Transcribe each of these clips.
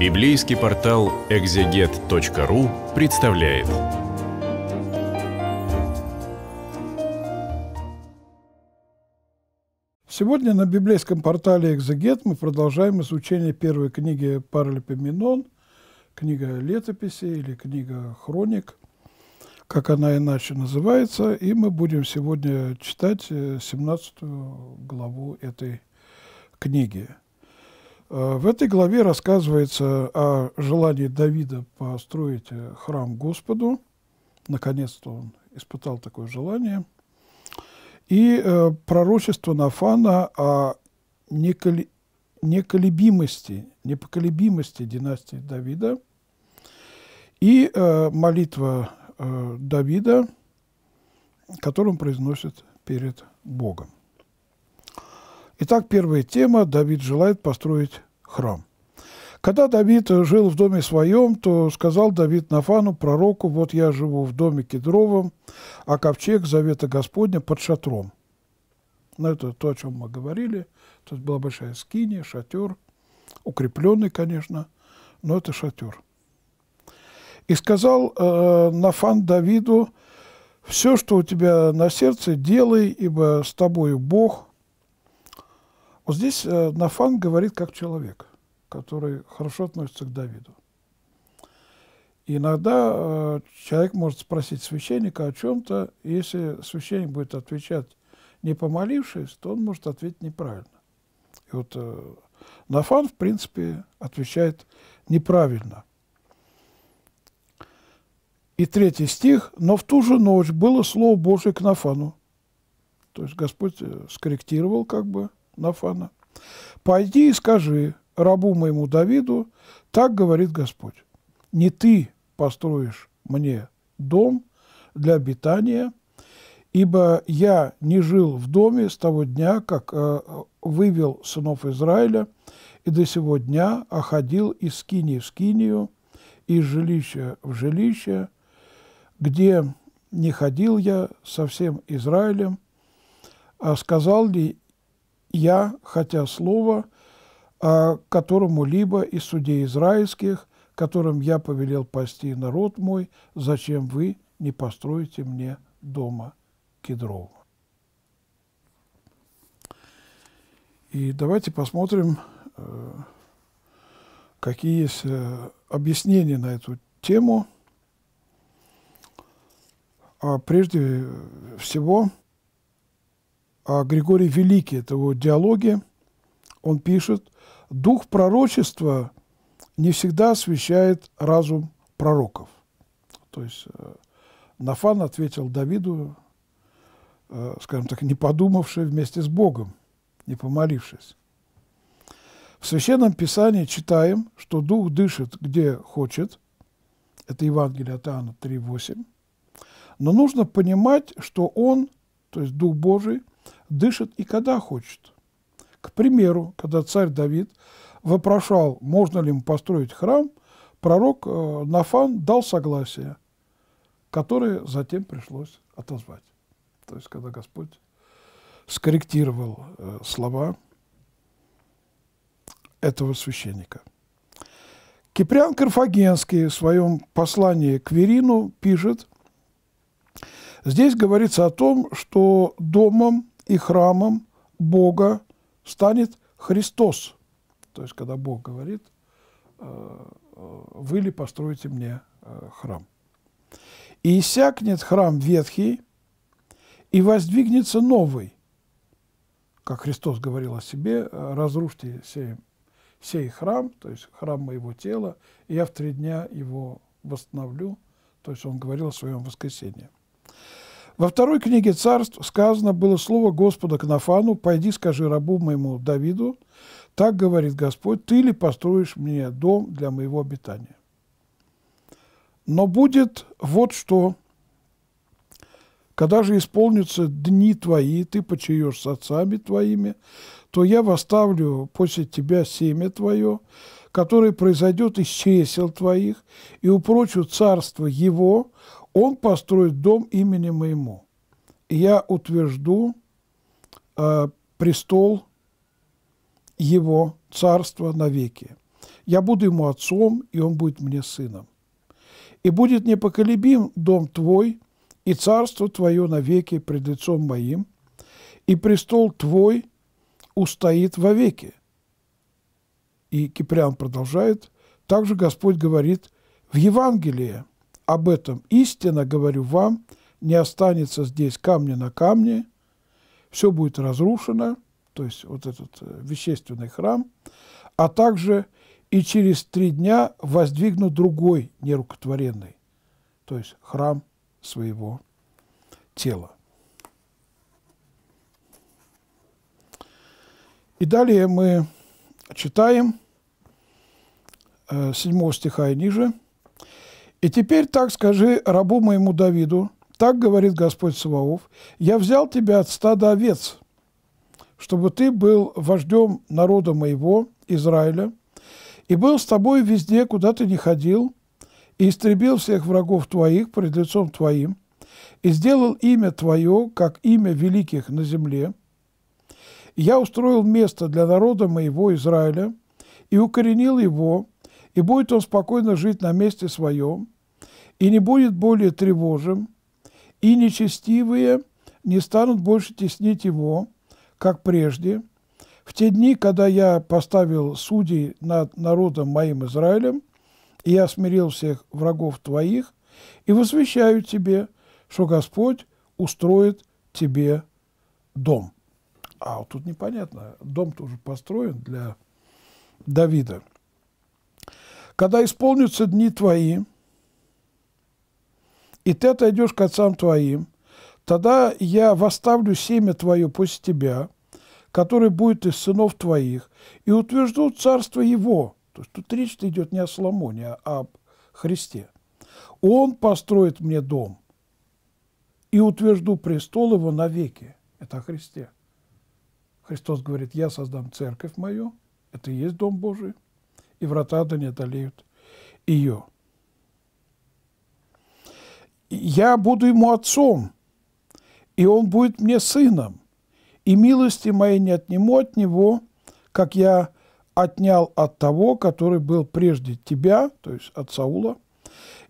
Библейский портал экзегет.ру представляет. Сегодня на библейском портале «Экзегет» мы продолжаем изучение первой книги Паралипоменон, книга летописи или книга хроник, как она иначе называется, и мы будем сегодня читать 17 э, главу этой книги. Э, в этой главе рассказывается о желании Давида построить э, храм Господу. Наконец-то он испытал такое желание. И э, пророчество Нафана о неколебимости, непоколебимости династии Давида. И молитва Давида, которую он произносит перед Богом. Итак, первая тема – Давид желает построить храм. Когда Давид жил в доме своем, то сказал Давид Нафану, пророку, «Вот я живу в доме кедровом, а ковчег завета Господня под шатром». Ну, это то, о чем мы говорили. Тут была большая скиния, шатер, укрепленный, конечно, но это шатер. И сказал э, Нафан Давиду, «Все, что у тебя на сердце, делай, ибо с тобою Бог, вот здесь э, Нафан говорит как человек, который хорошо относится к Давиду. И иногда э, человек может спросить священника о чем-то, если священник будет отвечать, не помолившись, то он может ответить неправильно. И вот э, Нафан, в принципе, отвечает неправильно. И третий стих. «Но в ту же ночь было Слово Божие к Нафану». То есть Господь э, скорректировал как бы Нафана, «Пойди и скажи рабу моему Давиду, так говорит Господь, не ты построишь мне дом для обитания, ибо я не жил в доме с того дня, как э, вывел сынов Израиля, и до сего дня, оходил из скинии в скинию, из жилища в жилище, где не ходил я со всем Израилем, а сказал ли я, хотя слово, а, которому-либо из судей израильских, которым я повелел пасти народ мой, зачем вы не построите мне дома кедрового. И давайте посмотрим, э, какие есть э, объяснения на эту тему. А прежде всего, а Григорий Великий, это его диалоги, он пишет, дух пророчества не всегда освещает разум пророков. То есть э, Нафан ответил Давиду, э, скажем так, не подумавший вместе с Богом, не помолившись. В Священном Писании читаем, что Дух дышит где хочет. Это Евангелие от Иоанна 3.8. Но нужно понимать, что Он, то есть Дух Божий – дышит и когда хочет. К примеру, когда царь Давид вопрошал, можно ли ему построить храм, пророк э, Нафан дал согласие, которое затем пришлось отозвать. То есть, когда Господь скорректировал э, слова этого священника. Киприан Карфагенский в своем послании к Верину пишет, здесь говорится о том, что домом и храмом Бога станет Христос. То есть, когда Бог говорит, э, э, вы ли построите мне э, храм. И иссякнет храм ветхий, и воздвигнется новый. Как Христос говорил о себе, разрушьте сей, сей храм, то есть храм моего тела, и я в три дня его восстановлю. То есть он говорил о своем воскресении. Во второй книге царств сказано было слово Господа к Нафану, «Пойди, скажи рабу моему Давиду, так говорит Господь, ты ли построишь мне дом для моего обитания?» Но будет вот что. Когда же исполнятся дни твои, ты почаешь с отцами твоими, то я восставлю после тебя семя твое, которое произойдет из чесел твоих, и упрочу царство его, он построит дом имени моему, и я утвержду э, престол его царства навеки. Я буду ему отцом, и он будет мне сыном. И будет непоколебим дом твой, и царство твое навеки пред лицом моим, и престол твой устоит вовеки. И Киприан продолжает, также Господь говорит в Евангелии – об этом истинно говорю вам, не останется здесь камня на камне, все будет разрушено, то есть вот этот э, вещественный храм, а также и через три дня воздвигнут другой нерукотворенный, то есть храм своего тела. И далее мы читаем 7 э, стиха и ниже – и теперь так скажи рабу моему Давиду, так говорит Господь Саваоф, я взял тебя от стада овец, чтобы ты был вождем народа моего, Израиля, и был с тобой везде, куда ты не ходил, и истребил всех врагов твоих пред лицом твоим, и сделал имя твое, как имя великих на земле. я устроил место для народа моего Израиля, и укоренил его, и будет он спокойно жить на месте своем, и не будет более тревожим, и нечестивые не станут больше теснить его, как прежде, в те дни, когда я поставил судей над народом моим Израилем, и я смирил всех врагов твоих, и возвещаю тебе, что Господь устроит тебе дом. А вот тут непонятно, дом тоже построен для Давида когда исполнятся дни твои, и ты отойдешь к отцам твоим, тогда я восставлю семя твое после тебя, которое будет из сынов твоих, и утвержду царство его». То есть тут речь идет не о Соломоне, а об Христе. «Он построит мне дом, и утвержду престол его навеки». Это о Христе. Христос говорит, я создам церковь мою, это и есть Дом Божий и врата да не одолеют ее. Я буду ему отцом, и он будет мне сыном, и милости моей не отниму от него, как я отнял от того, который был прежде тебя, то есть от Саула.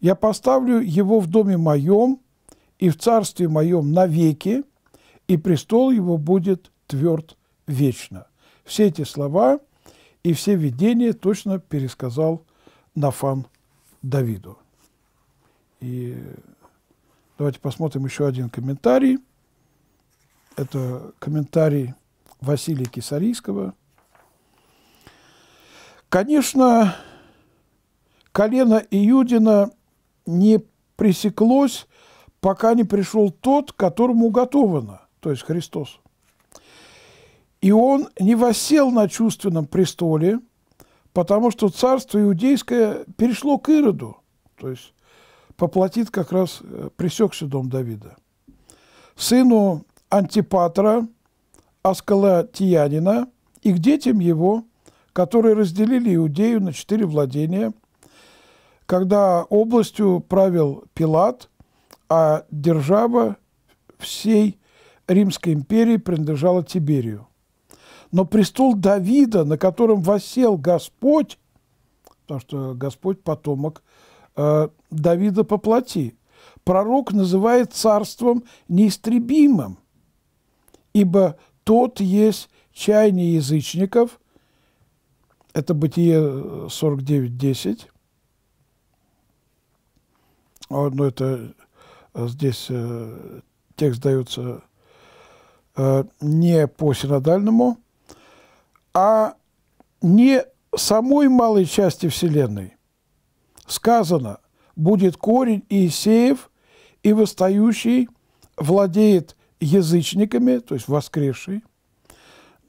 Я поставлю его в доме моем и в царстве моем навеки, и престол его будет тверд вечно. Все эти слова и все видения точно пересказал Нафан Давиду. И давайте посмотрим еще один комментарий. Это комментарий Василия Кисарийского. Конечно, колено Иудина не пресеклось, пока не пришел тот, которому уготовано, то есть Христос. И он не восел на чувственном престоле, потому что царство иудейское перешло к Ироду, то есть поплатит как раз э, пресекся дом Давида. Сыну Антипатра, Аскалатиянина, и к детям его, которые разделили Иудею на четыре владения, когда областью правил Пилат, а держава всей Римской империи принадлежала Тиберию. Но престол Давида, на котором восел Господь, потому что Господь потомок э, Давида по плоти, пророк называет царством неистребимым, ибо тот есть чаяние язычников, это Бытие 49.10, э, ну это э, здесь э, текст дается э, не по синодальному, а не самой малой части Вселенной. Сказано, будет корень Иисеев, и восстающий владеет язычниками, то есть воскресший,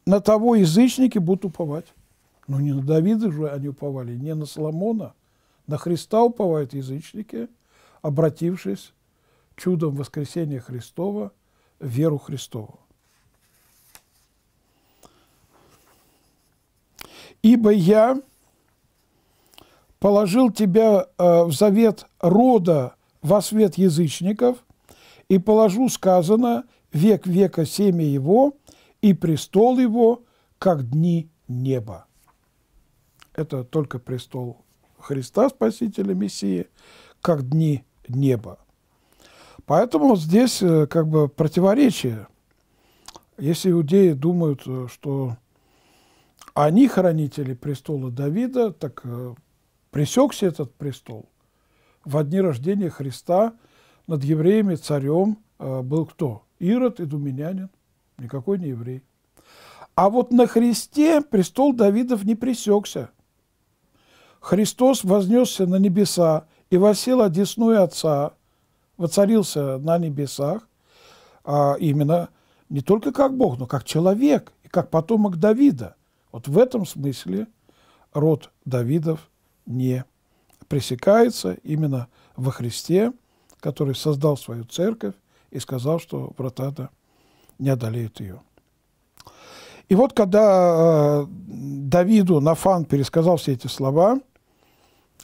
на того язычники будут уповать. Но ну, не на Давида же они уповали, не на Соломона. На Христа уповают язычники, обратившись чудом воскресения Христова веру Христову. ибо я положил тебя э, в завет рода во свет язычников, и положу, сказано, век века семя его и престол его, как дни неба. Это только престол Христа Спасителя Мессии, как дни неба. Поэтому здесь э, как бы противоречие. Если иудеи думают, э, что они хранители престола Давида, так э, пресекся этот престол. В дни рождения Христа над евреями царем э, был кто? Ирод, идуменянин, никакой не еврей. А вот на Христе престол Давидов не пресекся. Христос вознесся на небеса и восел одесную Отца, воцарился на небесах, а именно не только как Бог, но как человек и как потомок Давида. Вот в этом смысле род Давидов не пресекается именно во Христе, который создал свою церковь и сказал, что врата не одолеют ее. И вот когда э, Давиду Нафан пересказал все эти слова,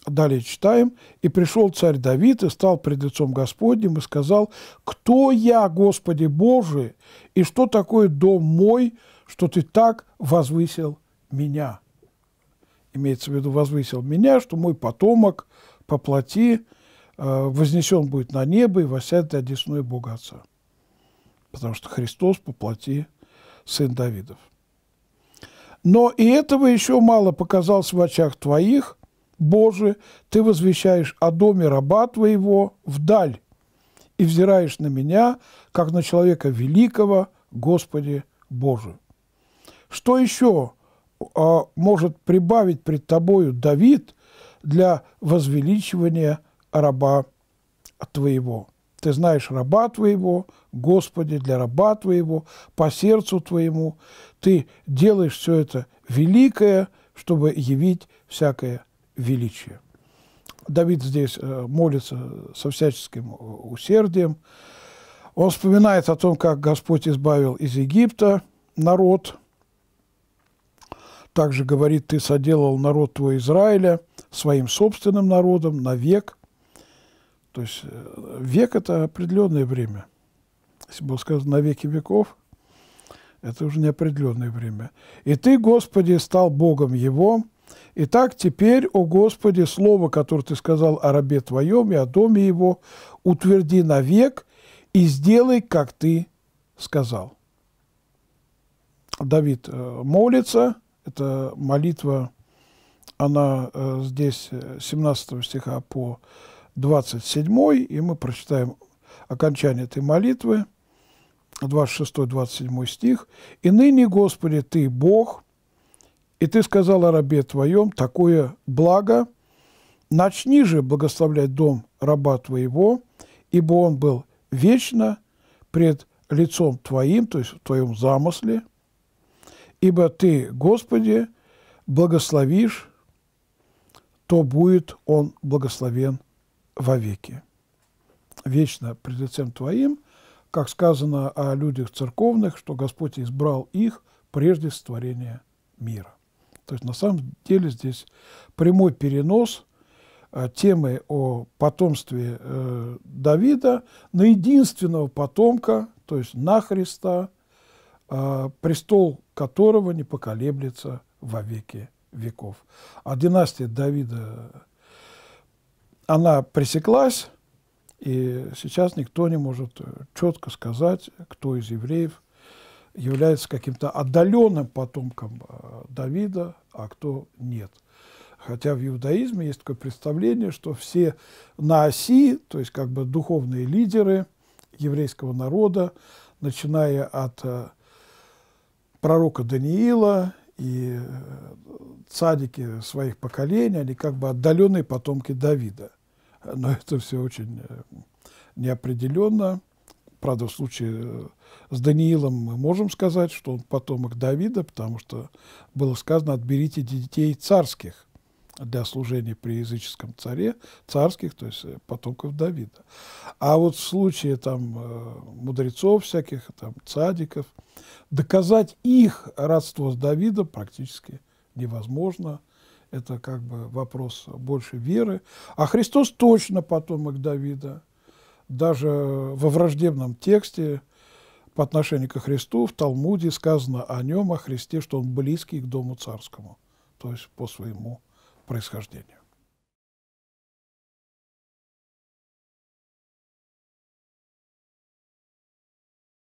далее читаем, «И пришел царь Давид и стал пред лицом Господним и сказал, «Кто я, Господи Божий, и что такое дом мой, что ты так возвысил меня. Имеется в виду возвысил меня, что мой потомок по плоти э, вознесен будет на небо и восядет одесную Бога Отца. Потому что Христос по плоти сын Давидов. Но и этого еще мало показалось в очах твоих, Боже, ты возвещаешь о доме раба твоего вдаль и взираешь на меня, как на человека великого, Господи Боже. Что еще а, может прибавить пред тобою Давид для возвеличивания раба твоего? Ты знаешь раба твоего, Господи, для раба твоего, по сердцу твоему. Ты делаешь все это великое, чтобы явить всякое величие. Давид здесь э, молится со всяческим усердием. Он вспоминает о том, как Господь избавил из Египта народ – также говорит, ты соделал народ твой Израиля своим собственным народом на век. То есть э, век – это определенное время. Если было сказано на веки веков, это уже неопределенное время. «И ты, Господи, стал Богом его». Итак, теперь, о Господи, слово, которое ты сказал о рабе твоем и о доме его, утверди навек и сделай, как ты сказал. Давид э, молится – это молитва, она э, здесь 17 э, стиха по 27, и мы прочитаем окончание этой молитвы, 26-27 стих. «И ныне, Господи, Ты Бог, и Ты сказал о рабе Твоем такое благо, начни же благословлять дом раба Твоего, ибо он был вечно пред лицом Твоим, то есть в Твоем замысле, ибо Ты, Господи, благословишь, то будет он благословен вовеки. Вечно пред лицем Твоим, как сказано о людях церковных, что Господь избрал их прежде сотворения мира. То есть на самом деле здесь прямой перенос э, темы о потомстве э, Давида на единственного потомка, то есть на Христа – Э, престол которого не поколеблется во веки веков. А династия Давида, она пресеклась, и сейчас никто не может э, четко сказать, кто из евреев является каким-то отдаленным потомком э, Давида, а кто нет. Хотя в иудаизме есть такое представление, что все на оси, то есть как бы духовные лидеры еврейского народа, начиная от пророка Даниила и э, цадики своих поколений, они как бы отдаленные потомки Давида. Но это все очень э, неопределенно. Правда, в случае э, с Даниилом мы можем сказать, что он потомок Давида, потому что было сказано «отберите детей царских» для служения при языческом царе, царских, то есть э, потомков Давида. А вот в случае там э, мудрецов всяких, там цадиков, доказать их родство с Давидом практически невозможно. Это как бы вопрос больше веры. А Христос точно потомок Давида. Даже во враждебном тексте по отношению к Христу в Талмуде сказано о нем, о Христе, что он близкий к Дому Царскому, то есть по своему происхождения.